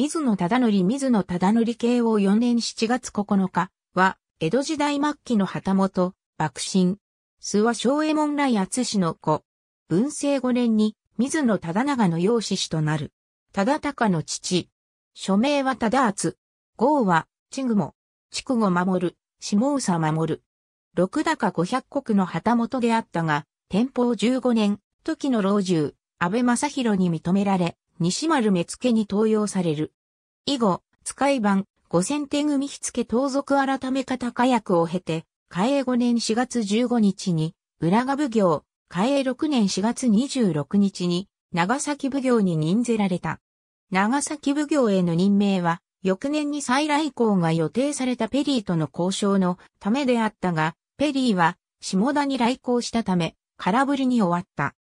水野忠則水野忠則慶応4年7月9日は、江戸時代末期の旗本、幕臣。諏訪昭右衛門来厚氏の子。文政5年に、水野忠長の養子氏となる。忠隆の父。署名は忠厚。号は、ちぐも。筑後守る、下総守る。六高五百国の旗本であったが、天保15年、時の老中、安倍正弘に認められ、西丸目付に登用される。以後、使い版、五千手組火付盗賊改め方火薬を経て、嘉永5年4月15日に、浦賀奉行、嘉永6年4月26日に、長崎奉行に任ぜられた。長崎奉行への任命は、翌年に再来校が予定されたペリーとの交渉のためであったが、ペリーは下田に来校したため、空振りに終わった。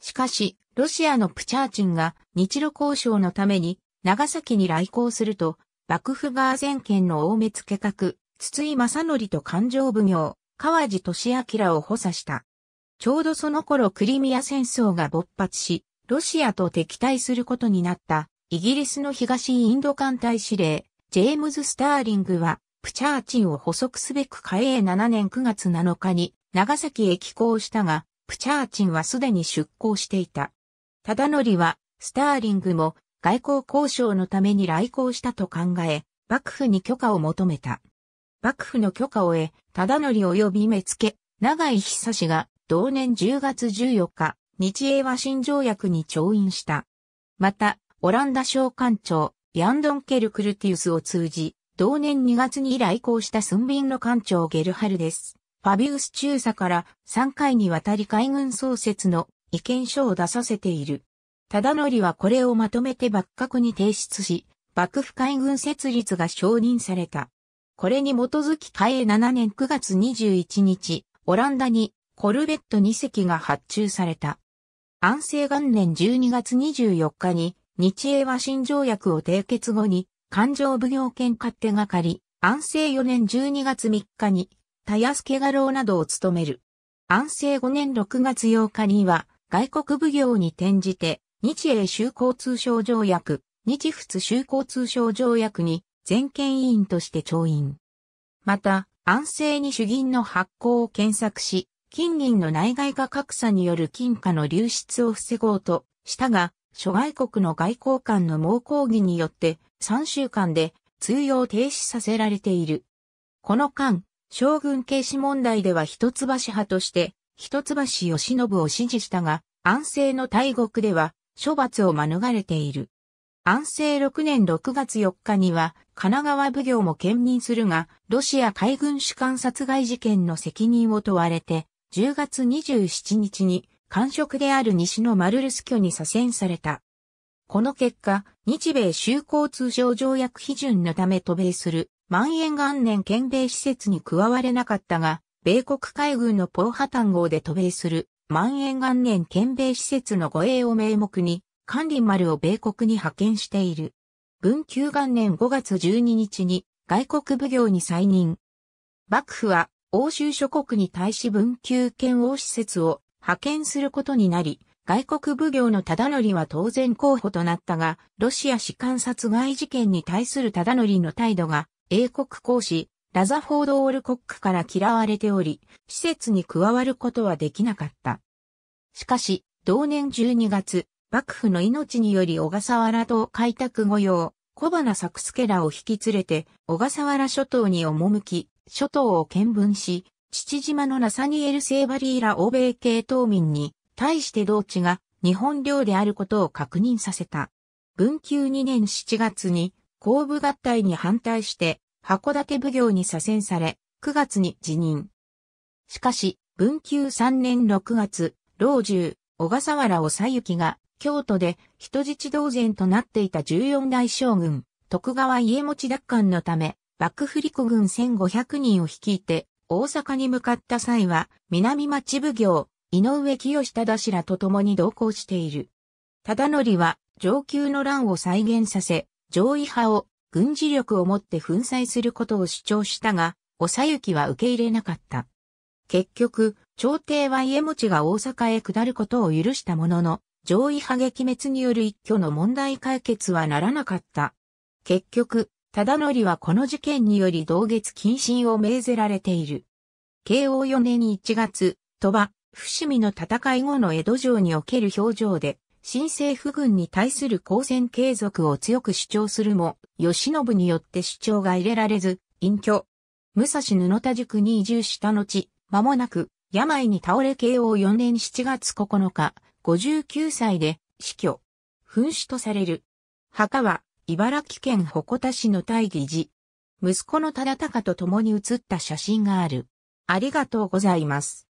しかし、ロシアのプチャーチンが日露交渉のために長崎に来航すると、幕府ガーゼン県の大目付閣、筒井正則と勘定奉行、川地俊明を補佐した。ちょうどその頃クリミア戦争が勃発し、ロシアと敵対することになったイギリスの東インド艦隊司令、ジェームズ・スターリングは、プチャーチンを捕捉すべく嘉永7年9月7日に長崎へ寄港したが、プチャーチンはすでに出港していた。忠則は、スターリングも外交交渉のために来航したと考え、幕府に許可を求めた。幕府の許可を得、忠則及び目付、長井久志が同年10月14日、日英和親条約に調印した。また、オランダ商館長、ヤンドン・ケル・クルティウスを通じ、同年2月に来航した寸便の官長ゲルハルです。ファビウス中佐から3回にわたり海軍創設の意見書を出させている。忠則はこれをまとめて幕閣に提出し、幕府海軍設立が承認された。これに基づき海営7年9月21日、オランダにコルベット2隻が発注された。安政元年12月24日に、日英和親条約を締結後に、環状奉行権勝手がかり、安政4年12月3日に、たやすけ画廊などを務める。安政5年6月8日には、外国奉行に転じて、日英修交通商条約、日仏修交通商条約に全権委員として調印。また、安政に主銀の発行を検索し、金銀の内外化格差による金貨の流出を防ごうとしたが、諸外国の外交官の猛抗議によって3週間で通用停止させられている。この間、将軍軽視問題では一橋派として一橋義信を支持したが、安政の大国では処罰を免れている。安政6年6月4日には神奈川奉行も兼任するが、ロシア海軍主幹殺害事件の責任を問われて、10月27日に官職である西のマルルス居に左遷された。この結果、日米修好通商条約批准のため渡米する、万円元年県米施設に加われなかったが、米国海軍のポーハタン号で渡米する万延元年県米施設の護衛を名目に、管理丸を米国に派遣している。文久元年5月12日に外国奉行に再任。幕府は欧州諸国に対し文久県王施設を派遣することになり、外国奉行の忠則は当然候補となったが、ロシア士官殺害事件に対する忠則の態度が英国公使ラザフォード・オールコックから嫌われており、施設に加わることはできなかった。しかし、同年12月、幕府の命により小笠原島開拓御用、小花作助らを引き連れて、小笠原諸島に赴き、諸島を見分し、父島のナサニエル・セーバリーら欧米系島民に、対して同地が日本領であることを確認させた。文久2年7月に、後部合体に反対して、函館奉行に左遷され、9月に辞任。しかし、文久3年6月、老中、小笠原さゆきが、京都で人質同然となっていた14代将軍、徳川家持奪還のため、幕府利子軍1500人を率いて、大阪に向かった際は、南町奉行、井上清忠氏らと共に同行している。忠則は、上級の乱を再現させ、上位派を軍事力をもって粉砕することを主張したが、おさゆきは受け入れなかった。結局、朝廷は家持ちが大阪へ下ることを許したものの、上位派撃滅による一挙の問題解決はならなかった。結局、忠則はこの事件により同月謹慎を命ぜられている。慶応4年1月、鳥羽、伏見の戦い後の江戸城における表情で、新政府軍に対する抗戦継続を強く主張するも、慶喜によって主張が入れられず、隠居。武蔵布田塾に移住した後、間もなく、病に倒れ慶応4年7月9日、59歳で死去。紛死とされる。墓は、茨城県鉾田市の大義寺。息子の忠敬と共に写った写真がある。ありがとうございます。